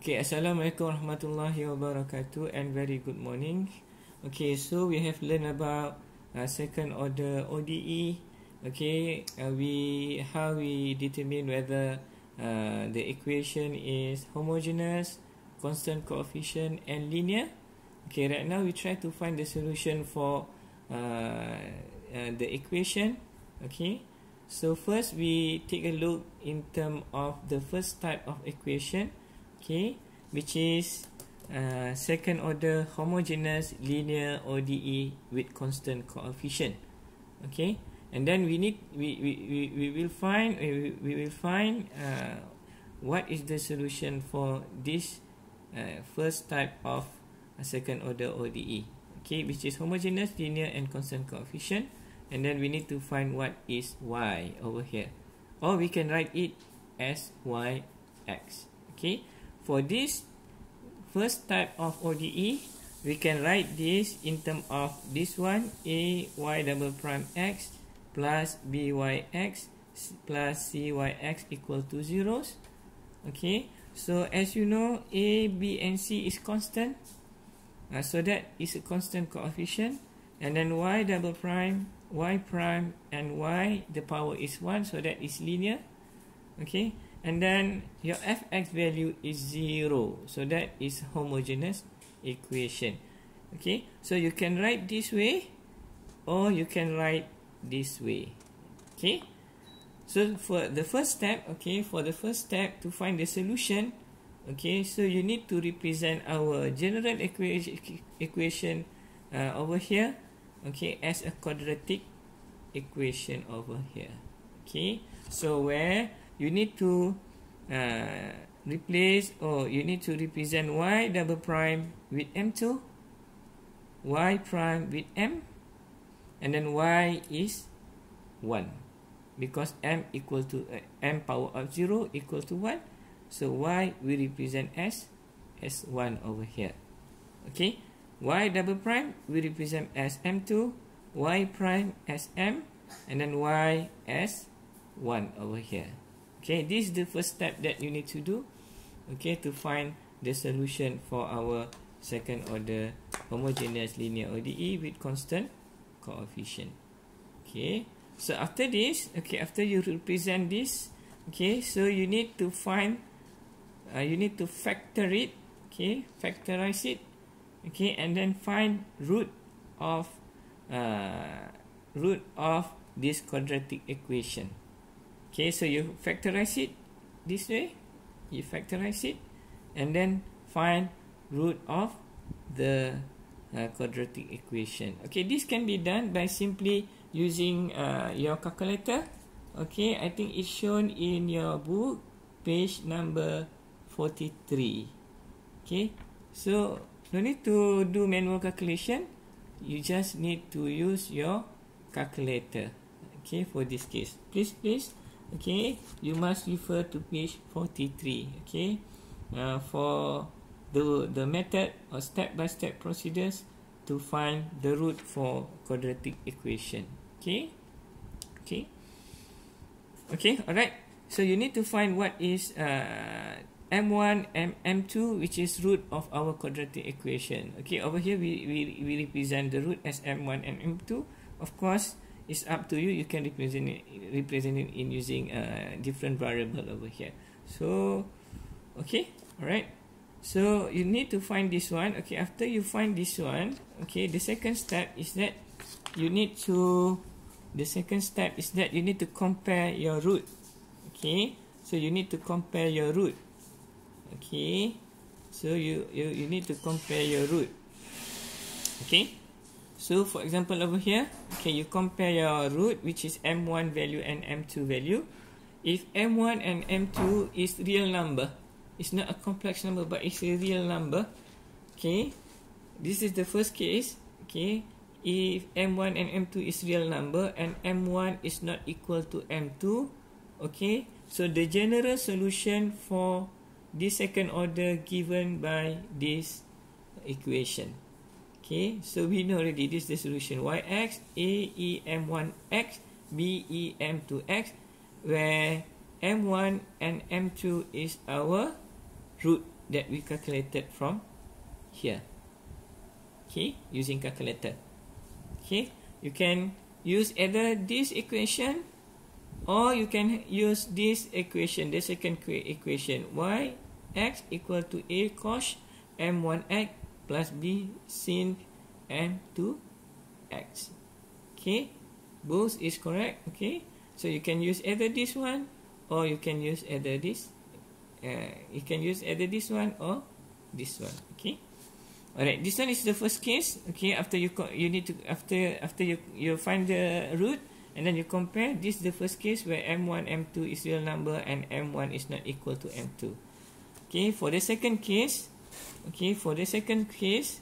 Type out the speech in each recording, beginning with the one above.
Okay, Assalamualaikum warahmatullahi wabarakatuh and very good morning. Okay, so we have learned about uh, second order ODE. Okay, uh, we how we determine whether uh, the equation is homogeneous, constant coefficient and linear. Okay, right now we try to find the solution for uh, uh, the equation. Okay, so first we take a look in term of the first type of equation okay, which is uh, second order homogeneous linear ODE with constant coefficient, okay. And then we need we we we, we will find we, we will find uh, what is the solution for this uh, first type of a uh, second order ODE, okay, which is homogeneous linear and constant coefficient. And then we need to find what is y over here, or we can write it as y x. Okay. for this first type of ODE, we can write this in terms of this one, a y double prime x plus b y x plus c y x equal to zeros. Okay, so as you know, a, b, and c is constant. Uh, so that is a constant coefficient. And then y double prime, y prime, and y, the power is 1, so that is linear. Okay, and then your fx value is 0 so that is homogeneous equation okay so you can write this way or you can write this way okay so for the first step okay for the first step to find the solution okay so you need to represent our general equa equation uh, over here okay as a quadratic equation over here okay so where you need to uh, replace or you need to represent y double prime with m2 y prime with m and then y is 1 because m equal to uh, m power of 0 equal to 1 so y we represent as as 1 over here okay y double prime we represent as m2 y prime as m and then y as 1 over here Okay, this is the first step that you need to do. Okay, to find the solution for our second order homogeneous linear ODE with constant coefficient. Okay, so after this, okay, after you represent this, okay, so you need to find, uh, you need to factor it, okay, factorize it, okay, and then find root of, uh, root of this quadratic equation. okay so you factorize it this way you factorize it and then find root of the uh, quadratic equation okay this can be done by simply using uh, your calculator okay I think it's shown in your book page number 43 okay so no need to do manual calculation you just need to use your calculator okay for this case please please okay you must refer to page 43 okay uh, for the the method or step by step procedures to find the root for quadratic equation okay okay okay Alright, so you need to find what is uh, m1 m m2 which is root of our quadratic equation okay over here we we, we represent the root as m1 and m2 of course it's up to you you can represent it, represent it in using a different variable over here so okay all right so you need to find this one okay after you find this one okay the second step is that you need to the second step is that you need to compare your root okay so you need to compare your root okay so you you, you need to compare your root okay So for example over here, okay, you compare your root which is m1 value and m2 value. If m1 and m2 is real number, it's not a complex number but it's a real number, okay, this is the first case, okay, if m1 and m2 is real number and m1 is not equal to m2, okay, so the general solution for this second order given by this equation. Okay, so we know already this is the solution yx, aem1x, 2 x where m1 and m2 is our root that we calculated from here. Okay, using calculator. Okay, you can use either this equation or you can use this equation, the second equation, y x equal to a because m1x plus b sin m to x okay both is correct okay so you can use either this one or you can use either this uh, you can use either this one or this one okay alright this one is the first case okay after you you need to after after you you find the root and then you compare this is the first case where m1 m2 is real number and m1 is not equal to m2 okay for the second case Okay, for the second case,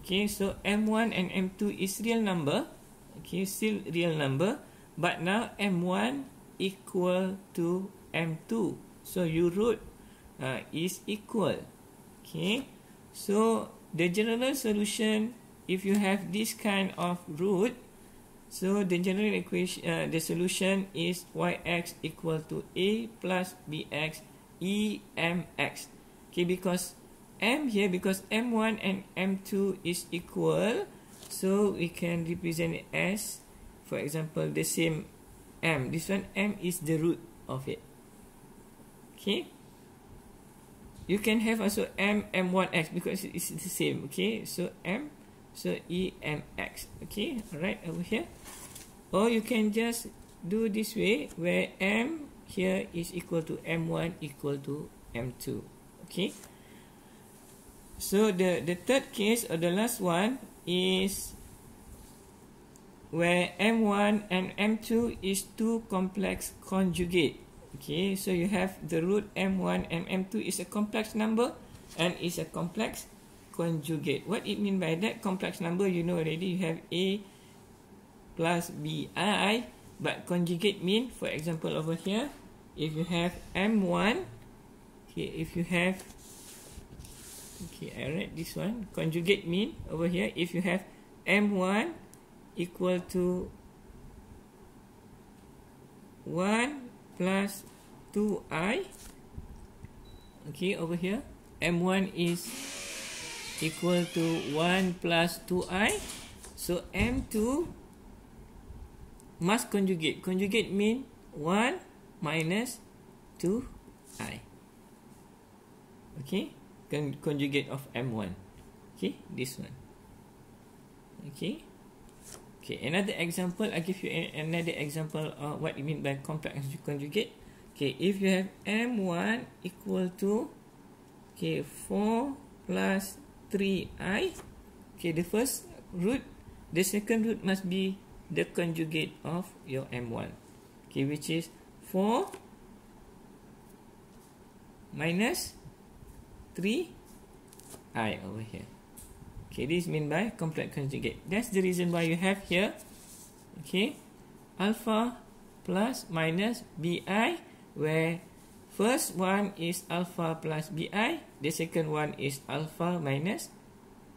okay, so M1 and M2 is real number, okay, still real number, but now M1 equal to M2. So, you root uh, is equal. Okay, so the general solution, if you have this kind of root, so the general equation, uh, the solution is yx equal to a plus bx emx. Okay, because m here because m1 and m2 is equal so we can represent it as for example the same m this one m is the root of it okay you can have also m m1x because it's the same okay so m so e m x okay Right over here or you can just do this way where m here is equal to m1 equal to m2 okay So the the third case or the last one is where M1 and M2 is two complex conjugate. Okay, so you have the root M1 and M2 is a complex number and is a complex conjugate. What it mean by that complex number, you know already you have A plus BI, but conjugate mean, for example over here, if you have M1, okay, if you have Okay, I read this one. Conjugate mean over here. If you have M1 equal to 1 plus 2i. Okay, over here. M1 is equal to 1 plus 2i. So, M2 must conjugate. Conjugate mean 1 minus 2i. Okay con conjugate of M1. Okay, this one. Okay. Okay, another example. I give you another example of what you mean by compact conjugate. Okay, if you have M1 equal to okay, 4 plus 3i. Okay, the first root, the second root must be the conjugate of your M1. Okay, which is 4 minus 3 three i over here. Okay, this mean by complex conjugate. That's the reason why you have here, okay, alpha plus minus bi, where first one is alpha plus bi, the second one is alpha minus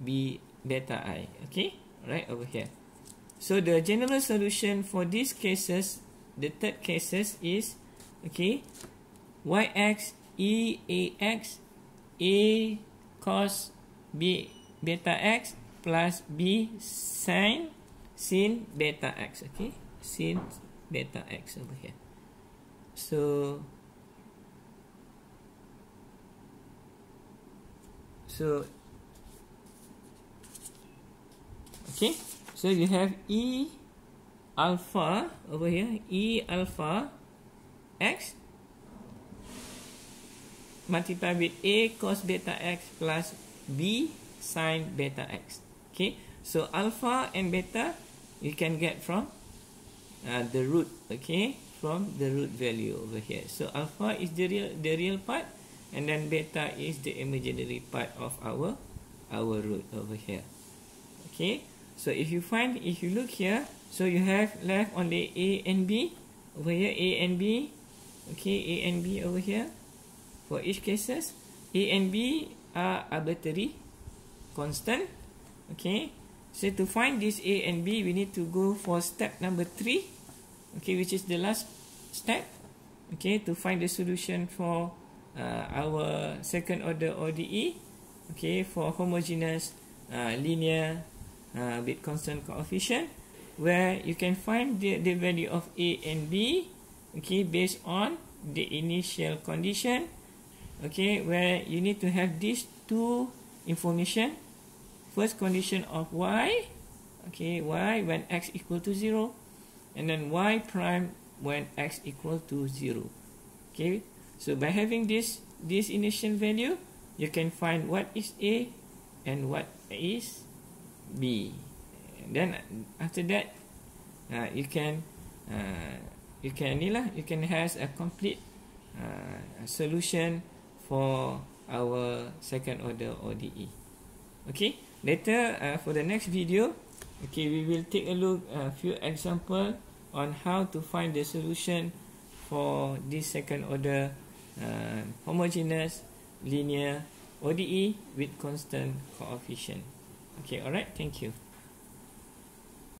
b beta i. Okay, right over here. So the general solution for these cases, the third cases is, okay, yx e ax a cos b beta x plus b sin sin beta x okay sin beta x over here so so okay so you have e alpha over here e alpha x multiply with A cos beta X plus B sin beta X. Okay, so alpha and beta you can get from uh, the root, okay, from the root value over here. So alpha is the real, the real part and then beta is the imaginary part of our our root over here. Okay, so if you find, if you look here, so you have left only A and B over here, A and B, okay, A and B over here for each cases a and b are arbitrary constant okay so to find this a and b we need to go for step number 3 okay which is the last step okay to find the solution for uh, our second order ode okay for homogeneous uh, linear uh, with constant coefficient where you can find the, the value of a and b okay based on the initial condition okay where you need to have these two information first condition of y okay y when x equal to 0 and then y prime when x equal to 0 okay so by having this this initial value you can find what is a and what is b and then after that uh, you can uh, you can you can has a complete uh, solution for our second order ODE. Okay, later uh, for the next video, okay, we will take a look a uh, few example on how to find the solution for this second order uh, homogeneous linear ODE with constant coefficient. Okay, alright, thank you.